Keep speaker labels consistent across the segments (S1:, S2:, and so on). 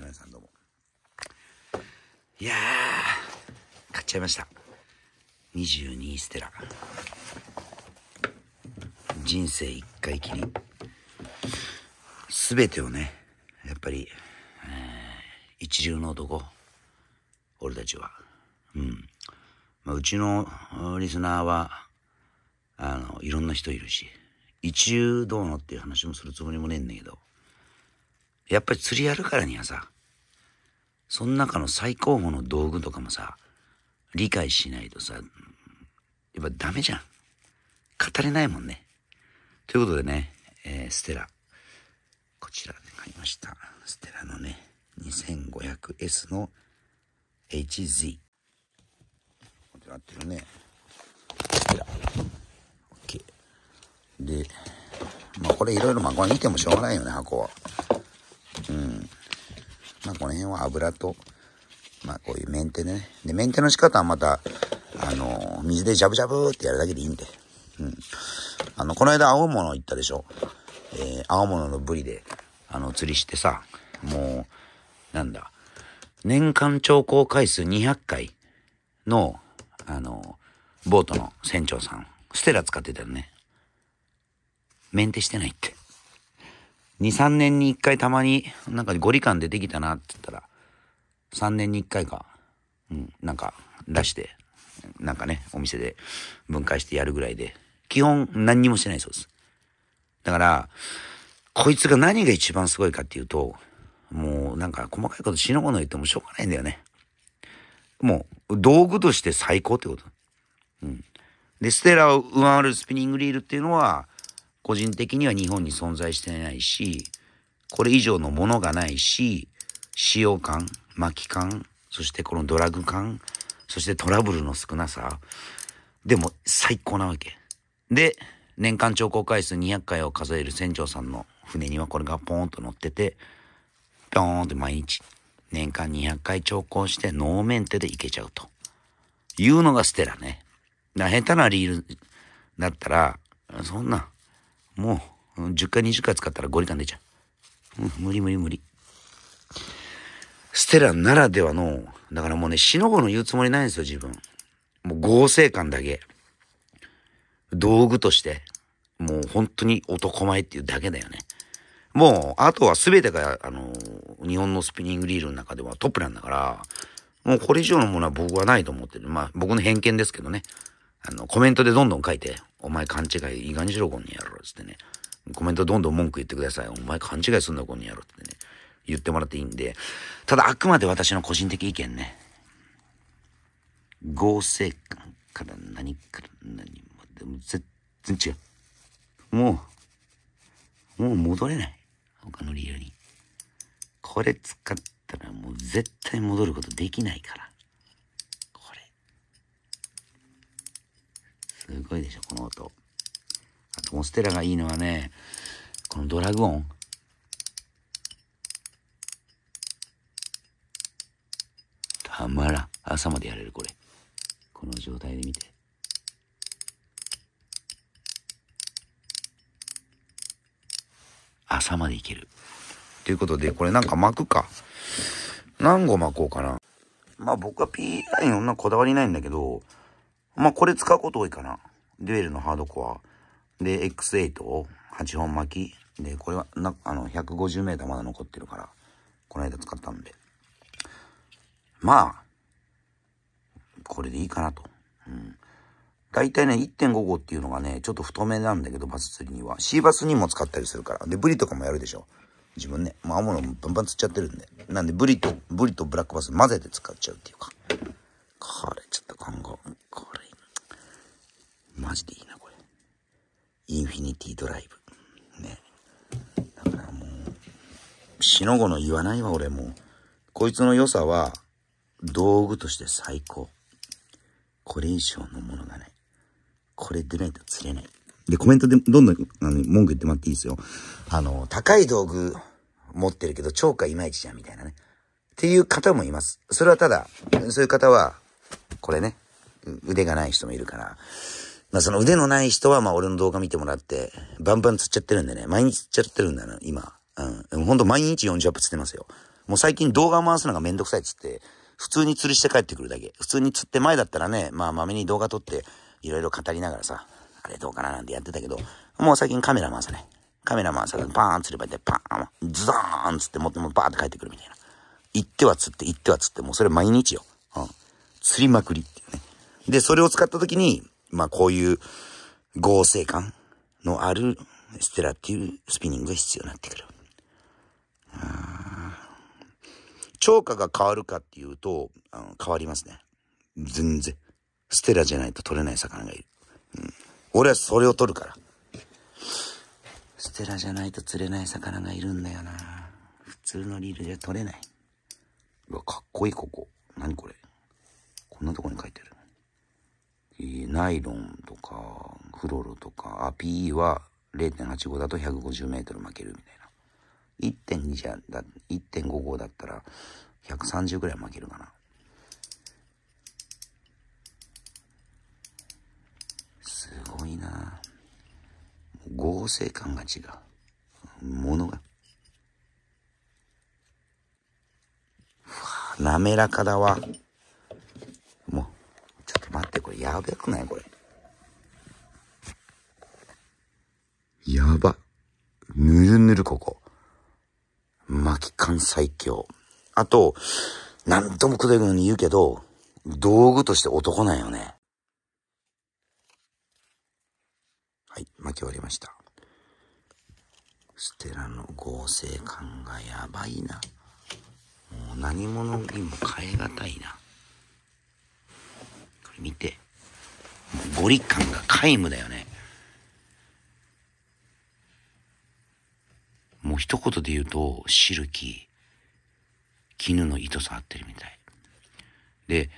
S1: 皆さんどうも。いやー、買っちゃいました。22ステラ。人生一回きり。すべてをね、やっぱり、えー、一流の男、俺たちは。うん。まあ、うちのリスナーは、あの、いろんな人いるし、一流どうのっていう話もするつもりもねえんだけど、やっぱり釣りやるからにはさ、その中の最高峰の道具とかもさ、理解しないとさ、やっぱダメじゃん。語れないもんね。ということでね、えー、ステラ。こちらで買いました。ステラのね、2500S の HZ。これ合ってるね。ステラ。OK。で、まあこれいろいろ、まあこれ見てもしょうがないよね、箱は。うん。まあ、この辺は油と、まあ、こういうメンテね。で、メンテの仕方はまた、あの、水でジャブジャブってやるだけでいいんで。うん。あの、この間青物行ったでしょ。えー、青物のブリで、あの、釣りしてさ、もう、なんだ、年間調校回数200回の、あの、ボートの船長さん、ステラ使ってたよね。メンテしてないって。2、3年に1回たまに、なんかゴリ感出てきたなって言ったら、3年に1回か、うん、なんか出して、なんかね、お店で分解してやるぐらいで、基本何にもしてないそうです。だから、こいつが何が一番すごいかっていうと、もうなんか細かいこと死ぬもの言ってもしょうがないんだよね。もう道具として最高ってこと。うん。で、ステラを上回るスピニングリールっていうのは、個人的には日本に存在してないし、これ以上のものがないし、使用感、巻き感、そしてこのドラッグ感、そしてトラブルの少なさ。でも最高なわけ。で、年間調航回数200回を数える船長さんの船にはこれがポーンと乗ってて、ピョーンって毎日、年間200回調航してノーメンテで行けちゃうと。いうのがステラね。下手なリールだったら、そんな、もう、10回20回使ったらリタン出ちゃう。うん、無理無理無理。ステラならではの、だからもうね、死の子の言うつもりないんですよ、自分。もう合成感だけ。道具として、もう本当に男前っていうだけだよね。もう、あとは全てが、あの、日本のスピニングリールの中ではトップなんだから、もうこれ以上のものは僕はないと思ってる。まあ、僕の偏見ですけどね。あの、コメントでどんどん書いて、お前勘違い、いいがにしろ、こんにやろ、つってね。コメントどんどん文句言ってください。お前勘違いすんな、こんにやろ、ってね。言ってもらっていいんで。ただ、あくまで私の個人的意見ね。合成感から何から何までも全然違う。もう、もう戻れない。他の理由に。これ使ったらもう絶対戻ることできないから。すごいでしょ、この音。あと、モステラがいいのはね、このドラグ音。ン。たまらん。朝までやれる、これ。この状態で見て。朝までいける。ということで、これなんか巻くか。何個巻こうかな。まあ僕は P ラインそんなこだわりないんだけど、まあ、これ使うこと多いかな。デュエルのハードコア。で、X8 を8本巻き。で、これは、な、あの、150メーターまだ残ってるから、この間使ったんで。まあ、これでいいかなと。うん。大体ね、1.5号っていうのがね、ちょっと太めなんだけど、バス釣りには。シーバスにも使ったりするから。で、ブリとかもやるでしょ。自分ね。まあ、青物もバンバン釣っちゃってるんで。なんで、ブリと、ブリとブラックバス混ぜて使っちゃうっていうか。これ、ちょっと今後、これ。マジでいいな、これ。インフィニティドライブ。ね。だからもう、死のごの言わないわ、俺もう。こいつの良さは、道具として最高。これ以上のものがない。これでないと釣れない。で、コメントでどんどんあの文句言ってもらっていいですよ。あの、高い道具持ってるけど、超過いまいちじゃんみたいなね。っていう方もいます。それはただ、そういう方は、これね、腕がない人もいるから、まあその腕のない人はまあ俺の動画見てもらって、バンバン釣っちゃってるんでね、毎日釣っちゃってるんだな、今。うん。ほんと毎日40アップ釣ってますよ。もう最近動画回すのがめんどくさいっつって、普通に釣りして帰ってくるだけ。普通に釣って前だったらね、まあまめに動画撮って、いろいろ語りながらさ、あれどうかななんてやってたけど、もう最近カメラ回さね。カメラ回さい。パーン釣ればいいんで、パーン、ズドーンつって持ってもバーって帰ってくるみたいな。行っては釣って、行っては釣って、もうそれ毎日よ。うん。釣りまくりっていうね。で、それを使った時に、まあこういう合成感のあるステラっていうスピニングが必要になってくる。超過が変わるかっていうと、あの変わりますね。全然。ステラじゃないと取れない魚がいる。うん、俺はそれを取るから。ステラじゃないと釣れない魚がいるんだよな。普通のリールじゃ取れない。うわ、かっこいい、ここ。何これ。こんなとこに書いてる。ナイロンとか、フロロとか、PE は0.85だと150 m 負けるみたいな。1.2じゃ、1.55だったら130ぐらい負けるかな。すごいな合成感が違う。ものが。滑らかだわ。やべくないこれ。やば。ぬるぬるここ。巻き缶最強。あと、何ともくどいように言うけど、道具として男なんよね。はい、巻き終わりました。ステラの合成感がやばいな。もう何者にも変えがたいな。これ見て。ゴリ感が皆無だよね。もう一言で言うと、シルキー、絹の糸触ってるみたい。で、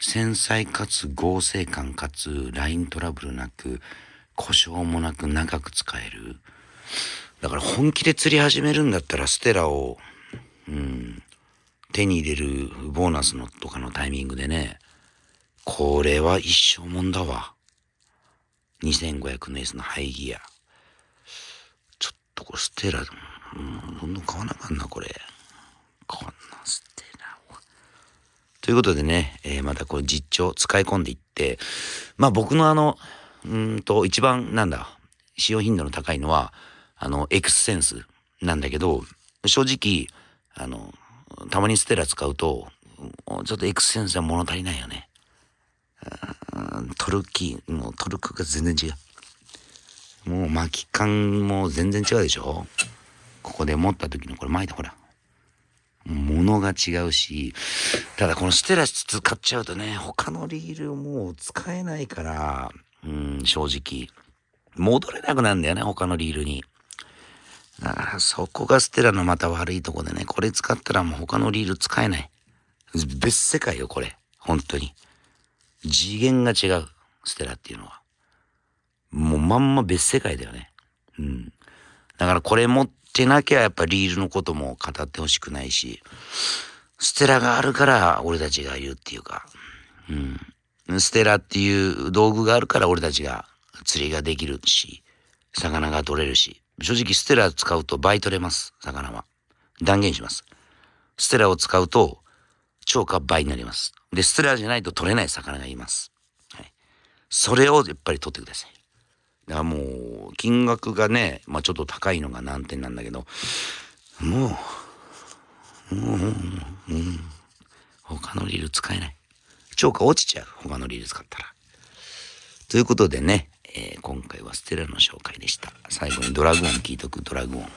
S1: 繊細かつ合成感かつライントラブルなく、故障もなく長く使える。だから本気で釣り始めるんだったら、ステラを、うん、手に入れるボーナスのとかのタイミングでね、これは一生もんだわ。2500の S のハイギア。ちょっとこれステラ、うん、どんどん買わなあかんな、これ。こんなステラを。ということでね、えー、またこれ実調使い込んでいって、まあ僕のあの、うんと、一番なんだ、使用頻度の高いのは、あの、エクスセンスなんだけど、正直、あの、たまにステラ使うと、ちょっとエクスセンスは物足りないよね。トルキーのトルクが全然違う。もう巻き感も全然違うでしょここで持った時のこれ巻いたほら。物が違うし、ただこのステラス使っちゃうとね、他のリールもう使えないから、うん、正直。戻れなくなるんだよね、他のリールに。だからそこがステラのまた悪いとこでね、これ使ったらもう他のリール使えない。別世界よ、これ。本当に。次元が違う、ステラっていうのは。もうまんま別世界だよね。うん。だからこれ持ってなきゃやっぱリールのことも語ってほしくないし、ステラがあるから俺たちが言うっていうか、うん。ステラっていう道具があるから俺たちが釣りができるし、魚が取れるし、正直ステラ使うと倍取れます、魚は。断言します。ステラを使うと超過倍になります。で、ステラじゃないと取れない魚がいます。はい。それをやっぱり取ってください。だからもう、金額がね、まあちょっと高いのが難点なんだけど、もう、もう、う、うん、他のリール使えない。超過落ちちゃう。他のリール使ったら。ということでね、えー、今回はステラの紹介でした。最後にドラグオン聞いとく、ドラグオン。